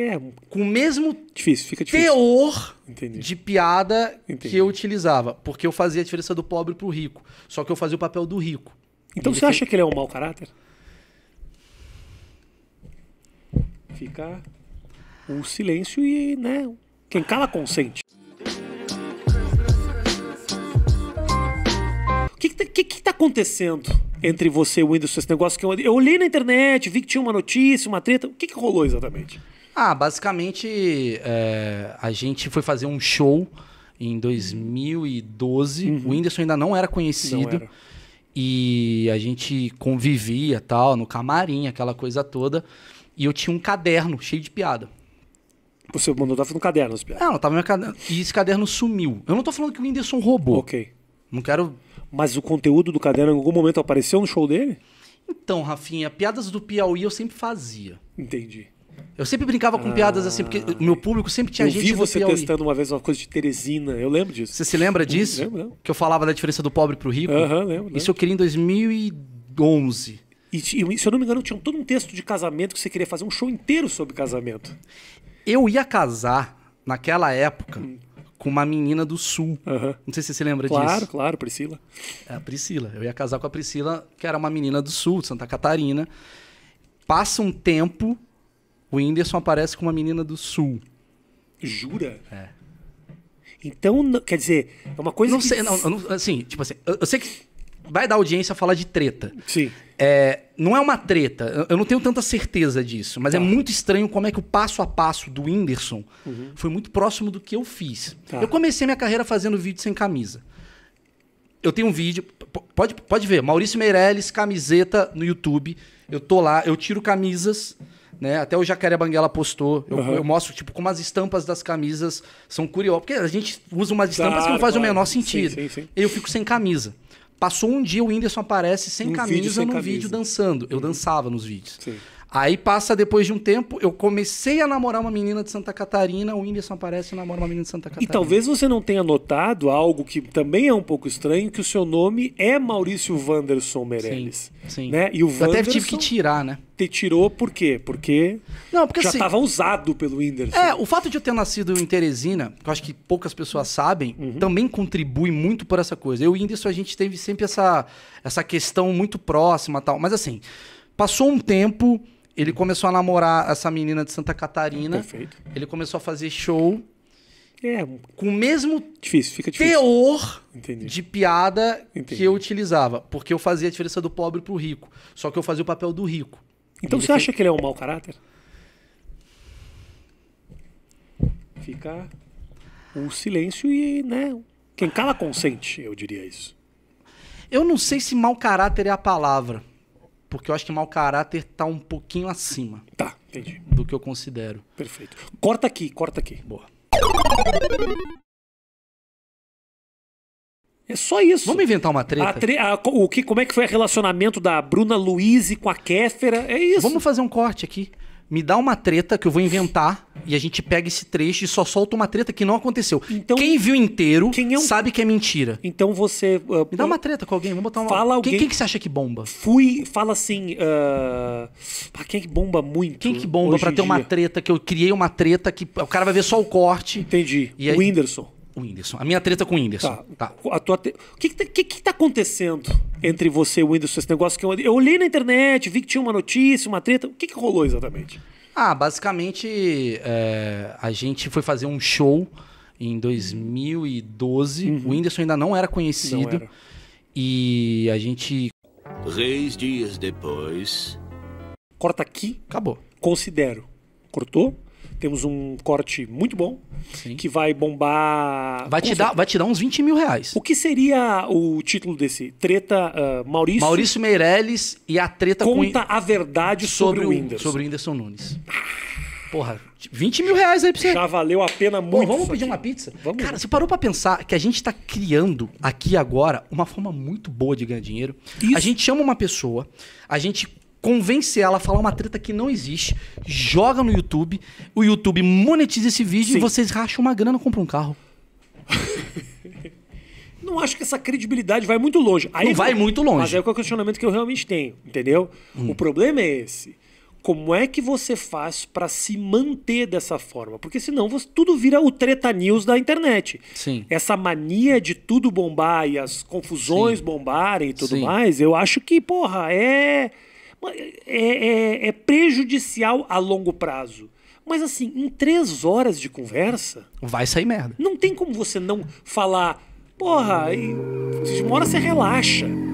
É, com o mesmo difícil, fica difícil. teor Entendi. de piada Entendi. que eu utilizava. Porque eu fazia a diferença do pobre pro rico. Só que eu fazia o papel do rico. Então você acha que ele é um mau caráter? Fica o silêncio e, né? Quem cala consente. O que, que, tá, que tá acontecendo entre você e o Whindersson, esse negócio que eu, eu olhei na internet, vi que tinha uma notícia, uma treta. O que, que rolou exatamente? Ah, basicamente é, a gente foi fazer um show em 2012. Uhum. O Whindersson ainda não era conhecido. Não era. E a gente convivia tal, no camarim, aquela coisa toda. E eu tinha um caderno cheio de piada. Você mandou tava no caderno as piadas? Não, tava no caderno. E esse caderno sumiu. Eu não tô falando que o Whindersson roubou. Ok. Não quero. Mas o conteúdo do caderno em algum momento apareceu no show dele? Então, Rafinha, piadas do Piauí eu sempre fazia. Entendi. Eu sempre brincava com ah, piadas assim, porque o ah. meu público sempre tinha eu gente. Eu vi você Piauí. testando uma vez uma coisa de Teresina, eu lembro disso. Você se lembra disso? Eu lembro, lembro. Que eu falava da diferença do pobre pro rico? Aham, uh -huh, lembro, lembro. Isso eu queria em 2011. E, se eu não me engano, tinha todo um texto de casamento que você queria fazer um show inteiro sobre casamento. Eu ia casar, naquela época, hum. com uma menina do Sul. Uhum. Não sei se você lembra claro, disso. Claro, claro, Priscila. É, a Priscila. Eu ia casar com a Priscila, que era uma menina do Sul, de Santa Catarina. Passa um tempo, o Whindersson aparece com uma menina do sul. Jura? É. Então, quer dizer, é uma coisa. Não que... sei, não, não, assim, tipo assim, eu, eu, sei que vai dar audiência falar de treta. Sim. É, não é uma treta, eu não tenho tanta certeza disso, mas tá. é muito estranho como é que o passo a passo do Whindersson uhum. foi muito próximo do que eu fiz. Tá. Eu comecei minha carreira fazendo vídeo sem camisa. Eu tenho um vídeo, pode, pode ver, Maurício Meirelles, camiseta no YouTube. Eu tô lá, eu tiro camisas né? Até o Jacaré Banguela postou. Eu, uhum. eu, mostro tipo como as estampas das camisas são curiosas. Porque a gente usa umas estampas claro, que não faz claro. o menor sentido. Sim, sim, sim. Eu fico sem camisa. Passou um dia, o Whindersson aparece sem um camisa vídeo sem num camisa. vídeo dançando. Eu uhum. dançava nos vídeos. Sim. Aí passa depois de um tempo, eu comecei a namorar uma menina de Santa Catarina, o Whindersson aparece e namora uma menina de Santa Catarina. E talvez você não tenha notado algo que também é um pouco estranho, que o seu nome é Maurício Wanderson Meirelles. Sim, sim. Né? E o eu Wanderson... até tive que tirar, né? Te tirou por quê? Porque, não, porque já estava assim, usado pelo Whindersson. É, o fato de eu ter nascido em Teresina, que eu acho que poucas pessoas sabem, uhum. também contribui muito por essa coisa. Eu e o Whindersson, a gente teve sempre essa, essa questão muito próxima tal. Mas assim, passou um tempo ele começou a namorar essa menina de Santa Catarina. Perfeito. Ele começou a fazer show. É, com o mesmo difícil, fica difícil. teor Entendi. de piada Entendi. que eu utilizava. Porque eu fazia a diferença do pobre pro rico. Só que eu fazia o papel do rico. Então você fez... acha que ele é um mau caráter? Fica o silêncio e, né? Quem cala consente, eu diria isso. Eu não sei se mau caráter é a palavra porque eu acho que mau caráter tá um pouquinho acima. Tá, entendi. Do que eu considero. Perfeito. Corta aqui, corta aqui. Boa. É só isso. Vamos inventar uma treta. Tre... A... o que, como é que foi o relacionamento da Bruna Luiz com a Kéfera? É isso. Vamos fazer um corte aqui me dá uma treta que eu vou inventar e a gente pega esse trecho e só solta uma treta que não aconteceu. Então, quem viu inteiro quem é um... sabe que é mentira. Então você. Uh, me dá uma treta com alguém, vamos botar uma. Fala alguém. Quem, quem que você acha que bomba? Fui. Fala assim. Uh... quem é que bomba muito? Quem é que bomba pra ter dia? uma treta que eu criei uma treta que o cara vai ver só o corte. Entendi. E aí... O Whindersson. O Whindersson. A minha treta com o Whindersson. Tá. tá. A tua te... O que que tá, que que tá acontecendo? entre você e o Whindersson esse negócio que eu, eu olhei na internet, vi que tinha uma notícia, uma treta. O que, que rolou exatamente? Ah, basicamente é, a gente foi fazer um show em 2012. Uhum. O Whindersson ainda não era conhecido. Não era. E a gente. Três dias depois. Corta aqui. Acabou. Considero. Cortou? Temos um corte muito bom Sim. que vai bombar. Vai te, dar, vai te dar uns 20 mil reais. O que seria o título desse? Treta uh, Maurício. Maurício Meirelles e a treta Conta com... a verdade sobre, sobre o Whindersson. Sobre o Whindersson Nunes. Porra, 20 mil reais aí pra você. Já valeu a pena muito. Pô, vamos pedir aqui. uma pizza? Vamos. Cara, você parou para pensar que a gente tá criando aqui agora uma forma muito boa de ganhar dinheiro. Isso. A gente chama uma pessoa, a gente convence ela a falar uma treta que não existe, joga no YouTube, o YouTube monetiza esse vídeo Sim. e vocês racham uma grana e compram um carro. não acho que essa credibilidade vai muito longe. Aí não vai eu... muito longe. Mas é, é o questionamento que eu realmente tenho, entendeu? Hum. O problema é esse. Como é que você faz para se manter dessa forma? Porque senão você, tudo vira o treta news da internet. Sim. Essa mania de tudo bombar e as confusões Sim. bombarem e tudo Sim. mais, eu acho que, porra, é é, é, é, é prejudicial a longo prazo. Mas assim, em três horas de conversa. Vai sair merda. Não tem como você não falar. Porra, e, uma hora você relaxa.